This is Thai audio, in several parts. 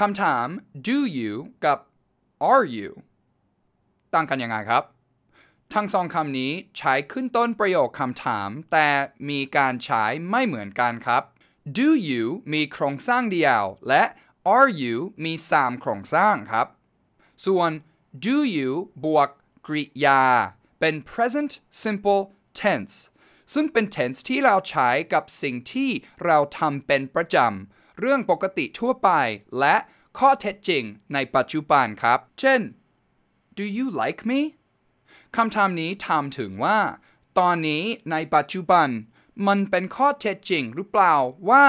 คำถาม do you กับ are you ต่างกันยังไงครับ ทั้งสองคำนี้ใช้ขึ้นต้นประโยคคำถาม แต่มีการใช้ไม่เหมือนกันครับ do you มีโครงสร้างเดียว และ are you มี3โครงสร้างครับ ส่วน do you บวกกริยา เป็น present simple tense ซึ่งเป็น tense ที่เราใช้กับสิ่งที่เราทำเป็นประจำเรื่องปกติทั่วไปและข้อเท็จจริงในปัจจุบันครับ เช่น do you like me คำถามนี้ถามถึงว่า ตอนนี้ในปัจจุบัน มันเป็นข้อเท็จจริงหรือเปล่าว่า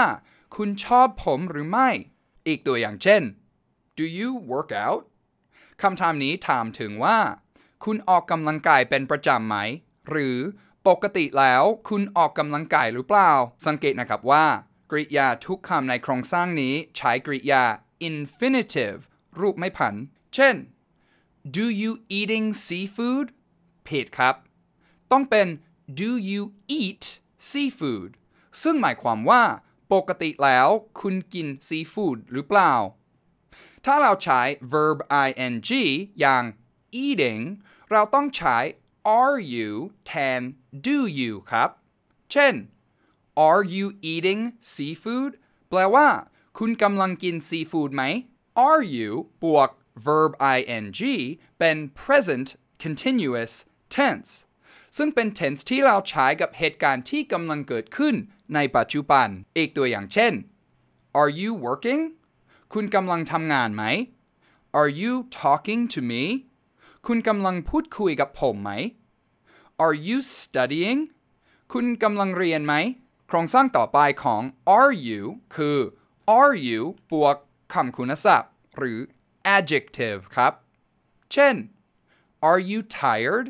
คุณชอบผมหรือไม่ อีกตัวอย่างเช่น do you work out คำถามนี้ถามถึงว่า คุณออกกำลังกายเป็นประจำไหม หรือปกติแล้วคุณออกกำลังกายหรือเปล่า สังเกตนะครับว่ากริยาทุกคำในโครงสร้างนี้ใช้กริยา infinitive รูปไม่ผัน เช่น do you eating seafood ผิดครับ ต้องเป็น do you eat seafood ซึ่งหมายความว่า ปกติแล้วคุณกินซีฟู้ดหรือเปล่า ถ้าเราใช้ verb ing อย่าง eating เราต้องใช้ are you แทน do you ครับ เช่น Are you eating seafood แปลว่าคุณกำลังกินซีฟู้ดไหม Are you บวก verb ing เป็น present continuous tense ซึ่งเป็น tense ที่เราใช้กับเหตุการณ์ที่กำลังเกิดขึ้น ในปัจจุบันอีกตัวอย่างเช่น Are you working คุณกำลังทำงานไหม Are you talking to me คุณกำลังพูดคุยกับผมไหม Are you studying คุณกำลังเรียนไหมโครงสร้างต่อไปของ are you คือ are you บวกคำคุณศัพท์ หรือ adjective ครับ เช่น are you tired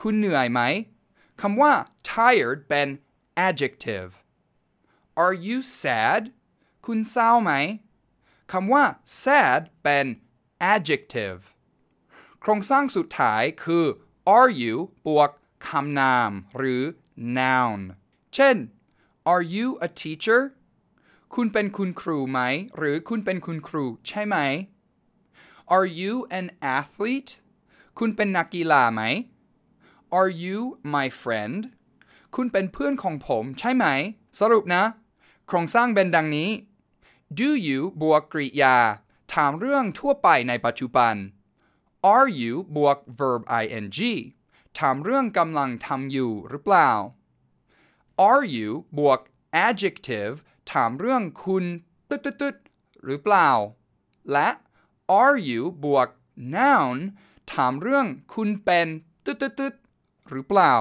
คุณเหนื่อยไหม คำว่า tired เป็น adjective are you sad คุณเศร้าไหม คำว่า sad เป็น adjective โครงสร้างสุดท้ายคือ are you บวกคำนาม หรือ noun เช่น Are you a teacher คุณเป็นคุณครูไหม หรือคุณเป็นคุณครูใช่ไหม Are you an athlete คุณเป็นนักกีฬาไหม Are you my friend คุณเป็นเพื่อนของผมใช่ไหม สรุปนะ โครงสร้างเป็นดังนี้ Do you บวกกริยาถามเรื่องทั่วไปในปัจจุบัน Are you บวก verb ing ถามเรื่องกำลังทำอยู่หรือเปล่า are you บวก adjective ถามเรื่องคุณตุ๊ดตุ๊ดหรือเปล่า และ are you บวก noun ถามเรื่องคุณเป็นตุ๊ดตุ๊ดหรือเปล่า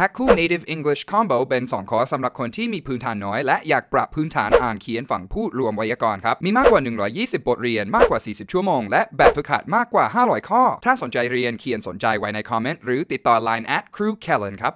p a c k u Native English Combo เป็น2คอร์สสำหรับคนที่มีพื้นฐานน้อย และอยากปรับพื้นฐานอ่านเขียนฝั่งพูดรวมไวยากรณ์ครับ มีมากกว่า 120 บทเรียน มากกว่า 40 ชั่วโมง และแบบฝึกหัดมากกว่า 500 ข้อ ถ้าสนใจเรียนเขียนสนใจไว้ในคอมเมนต์หรือติดต่อ Line at Crew Kellen ครับ